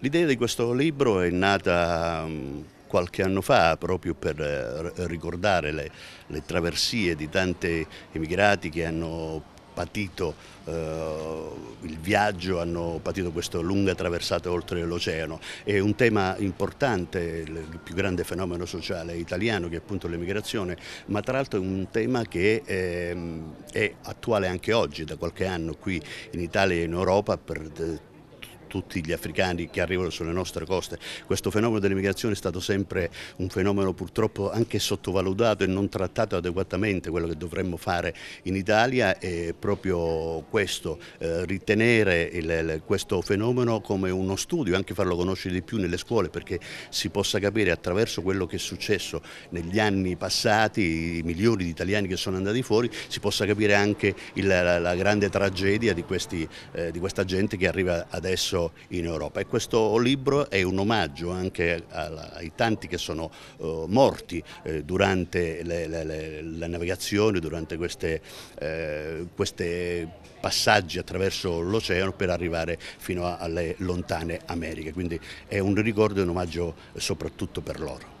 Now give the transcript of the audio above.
L'idea di questo libro è nata mm, qualche anno fa proprio per eh, ricordare le, le traversie di tanti emigrati che hanno patito eh, il viaggio, hanno patito questa lunga traversata oltre l'oceano. È un tema importante, il più grande fenomeno sociale italiano che è appunto l'emigrazione, ma tra l'altro è un tema che è, ehm, è attuale anche oggi, da qualche anno qui in Italia e in Europa per eh, tutti gli africani che arrivano sulle nostre coste. Questo fenomeno dell'immigrazione è stato sempre un fenomeno purtroppo anche sottovalutato e non trattato adeguatamente, quello che dovremmo fare in Italia è proprio questo, eh, ritenere il, questo fenomeno come uno studio, anche farlo conoscere di più nelle scuole perché si possa capire attraverso quello che è successo negli anni passati, i milioni di italiani che sono andati fuori, si possa capire anche il, la, la, grande tragedia di, questi, eh, di questa gente che arriva adesso successo in Europa e questo libro è un omaggio anche ai tanti che sono eh, morti eh, durante le, le, le, la navigazione, durante questi eh, passaggi attraverso l'oceano per arrivare fino alle lontane Americhe, quindi è un ricordo e un omaggio soprattutto per loro.